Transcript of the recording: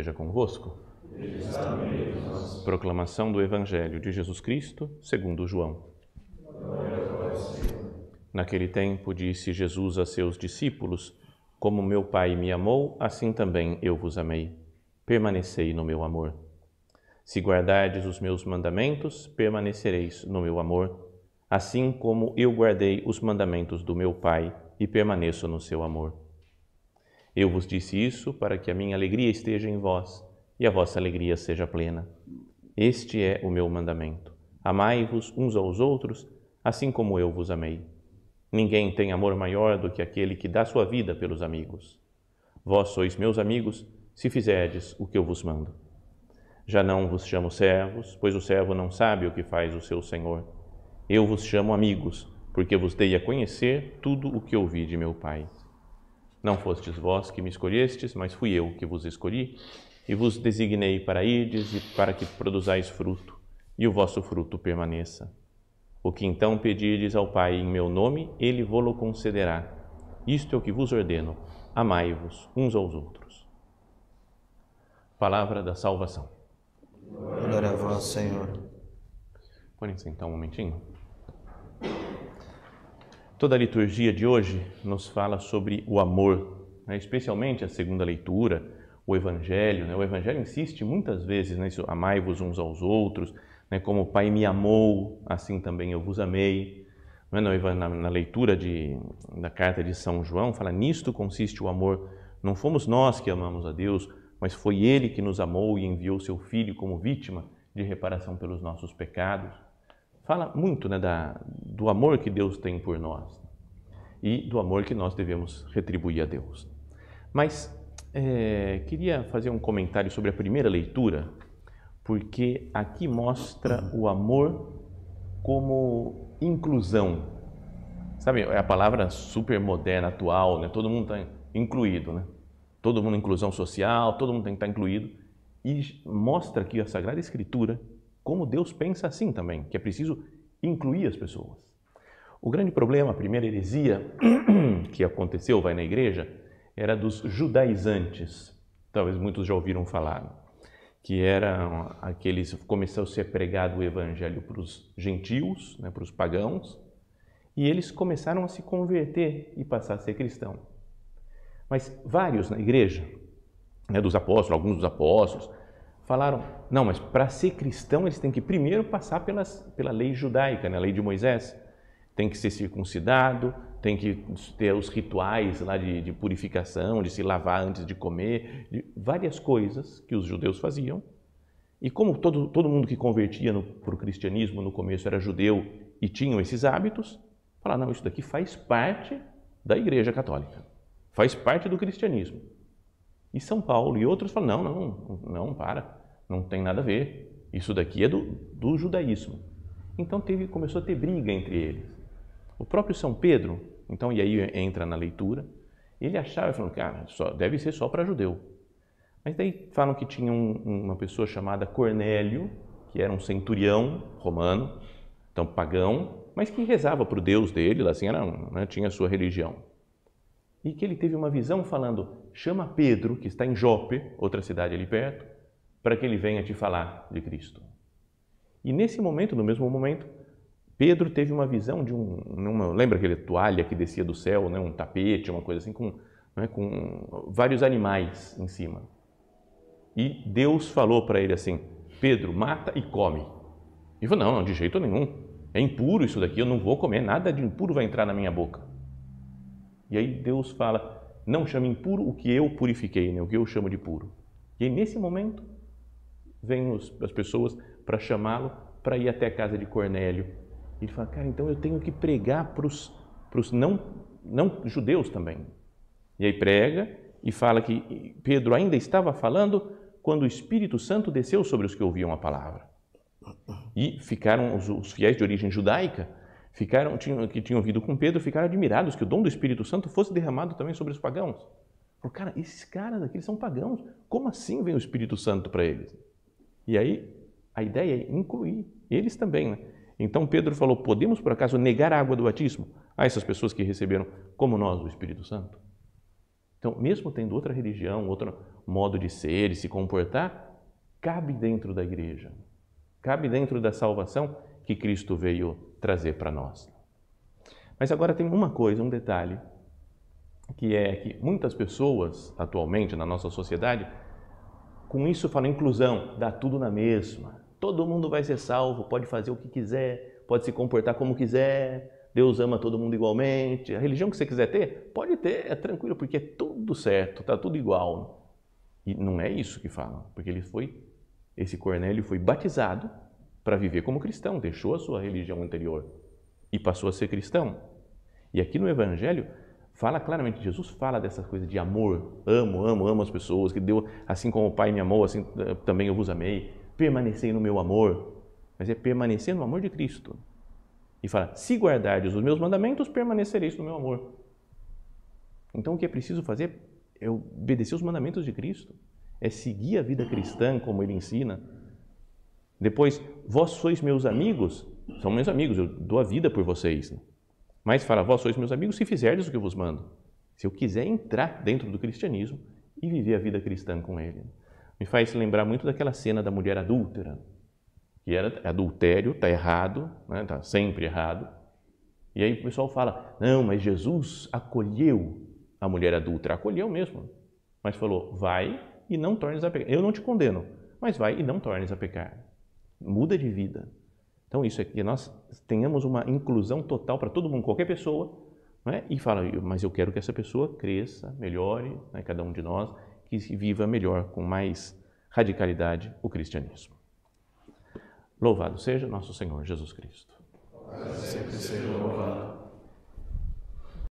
Seja convosco. Proclamação do Evangelho de Jesus Cristo, segundo João. Naquele tempo disse Jesus a seus discípulos: Como meu Pai me amou, assim também eu vos amei. Permanecei no meu amor. Se guardardes os meus mandamentos, permanecereis no meu amor, assim como eu guardei os mandamentos do meu Pai e permaneço no seu amor. Eu vos disse isso para que a minha alegria esteja em vós e a vossa alegria seja plena. Este é o meu mandamento. Amai-vos uns aos outros, assim como eu vos amei. Ninguém tem amor maior do que aquele que dá sua vida pelos amigos. Vós sois meus amigos se fizerdes o que eu vos mando. Já não vos chamo servos, pois o servo não sabe o que faz o seu senhor. Eu vos chamo amigos, porque vos dei a conhecer tudo o que ouvi de meu Pai. Não fostes vós que me escolhestes, mas fui eu que vos escolhi e vos designei para irdes e para que produzais fruto, e o vosso fruto permaneça. O que então pedirdes ao Pai em meu nome, ele vo lo concederá. Isto é o que vos ordeno: amai-vos uns aos outros. Palavra da salvação. Glória a vós, Senhor. Põe-se então um momentinho. Toda a liturgia de hoje nos fala sobre o amor, né? especialmente a segunda leitura, o Evangelho. Né? O Evangelho insiste muitas vezes nisso: né? amai-vos uns aos outros, né, como o Pai me amou, assim também eu vos amei. Né. Na, na leitura de, da carta de São João, fala: nisto consiste o amor. Não fomos nós que amamos a Deus, mas foi Ele que nos amou e enviou seu Filho como vítima de reparação pelos nossos pecados fala muito né, da, do amor que Deus tem por nós e do amor que nós devemos retribuir a Deus. Mas é, queria fazer um comentário sobre a primeira leitura, porque aqui mostra o amor como inclusão. Sabe, é a palavra super moderna, atual, né? todo mundo está incluído, né? todo mundo inclusão social, todo mundo tem que estar tá incluído. E mostra aqui a Sagrada Escritura como Deus pensa assim também, que é preciso incluir as pessoas. O grande problema, a primeira heresia que aconteceu, vai na igreja, era dos judaizantes. Talvez muitos já ouviram falar, que eram aqueles começou a ser pregado o evangelho para os gentios, né, para os pagãos, e eles começaram a se converter e passar a ser cristão. Mas vários na igreja, né, dos apóstolos, alguns dos apóstolos, falaram, não, mas para ser cristão eles têm que primeiro passar pelas, pela lei judaica, na né, lei de Moisés. Tem que ser circuncidado, tem que ter os rituais lá de, de purificação, de se lavar antes de comer, de várias coisas que os judeus faziam. E como todo, todo mundo que convertia para o cristianismo no começo era judeu e tinham esses hábitos, falaram, não, isso daqui faz parte da Igreja Católica, faz parte do cristianismo. E São Paulo e outros falam, não, não, não, para. Não tem nada a ver. Isso daqui é do, do judaísmo. Então teve, começou a ter briga entre eles. O próprio São Pedro, então, e aí entra na leitura, ele achava, falando, ah, cara, só, deve ser só para judeu. Mas daí falam que tinha um, uma pessoa chamada Cornélio, que era um centurião romano, então pagão, mas que rezava para o Deus dele, assim, era, né, tinha a sua religião. E que ele teve uma visão falando, chama Pedro, que está em Jope, outra cidade ali perto, para que ele venha te falar de Cristo. E nesse momento, no mesmo momento, Pedro teve uma visão de um, uma, lembra aquele toalha que descia do céu, né, um tapete, uma coisa assim, com, né, com vários animais em cima. E Deus falou para ele assim: Pedro, mata e come. Ele falou: não, não, de jeito nenhum. É impuro isso daqui, eu não vou comer, nada de impuro vai entrar na minha boca. E aí Deus fala: não chame impuro o que eu purifiquei, né, o que eu chamo de puro. E aí, nesse momento, Vêm os, as pessoas para chamá-lo para ir até a casa de Cornélio. Ele fala, cara, então eu tenho que pregar para os não, não judeus também. E aí prega e fala que Pedro ainda estava falando quando o Espírito Santo desceu sobre os que ouviam a palavra. E ficaram os, os fiéis de origem judaica, ficaram tinham, que tinham ouvido com Pedro, ficaram admirados que o dom do Espírito Santo fosse derramado também sobre os pagãos. Porque, cara, esses caras aqui são pagãos. Como assim vem o Espírito Santo para eles? E aí a ideia é incluir eles também. Né? Então Pedro falou: podemos por acaso negar a água do batismo a essas pessoas que receberam, como nós, o Espírito Santo? Então, mesmo tendo outra religião, outro modo de ser e se comportar, cabe dentro da igreja, cabe dentro da salvação que Cristo veio trazer para nós. Mas agora tem uma coisa, um detalhe, que é que muitas pessoas atualmente na nossa sociedade com isso, eu falo inclusão, dá tudo na mesma. Todo mundo vai ser salvo, pode fazer o que quiser, pode se comportar como quiser, Deus ama todo mundo igualmente. A religião que você quiser ter, pode ter, é tranquilo, porque é tudo certo, tá tudo igual. E não é isso que falam, porque ele foi, esse Cornélio foi batizado para viver como cristão, deixou a sua religião anterior e passou a ser cristão. E aqui no Evangelho, Fala claramente, Jesus fala dessas coisas de amor, amo, amo, amo as pessoas, que deu, assim como o Pai me amou, assim eh, também eu vos amei, permanecei no meu amor, mas é permanecer no amor de Cristo. E fala, se guardares os meus mandamentos, permanecereis no meu amor. Então o que é preciso fazer é obedecer os mandamentos de Cristo, é seguir a vida cristã como ele ensina. Depois, vós sois meus amigos, são meus amigos, eu dou a vida por vocês. Mas fala, vós sois meus amigos se fizerdes o que eu vos mando. Se eu quiser entrar dentro do cristianismo e viver a vida cristã com ele. Me faz lembrar muito daquela cena da mulher adúltera, que era adultério, está errado, está né? Tá sempre errado. E aí o pessoal fala, não, mas Jesus acolheu a mulher adúltera. acolheu mesmo, mas falou: vai e não tornes a pecar. Eu não te condeno, mas vai e não tornes a pecar. Muda de vida. Então, isso é que nós tenhamos uma inclusão total para todo mundo, qualquer pessoa, né? e fala, mas eu quero que essa pessoa cresça, melhore, né? cada um de nós, que viva melhor, com mais radicalidade, o cristianismo. Louvado seja nosso Senhor Jesus Cristo. Para sempre seja louvado.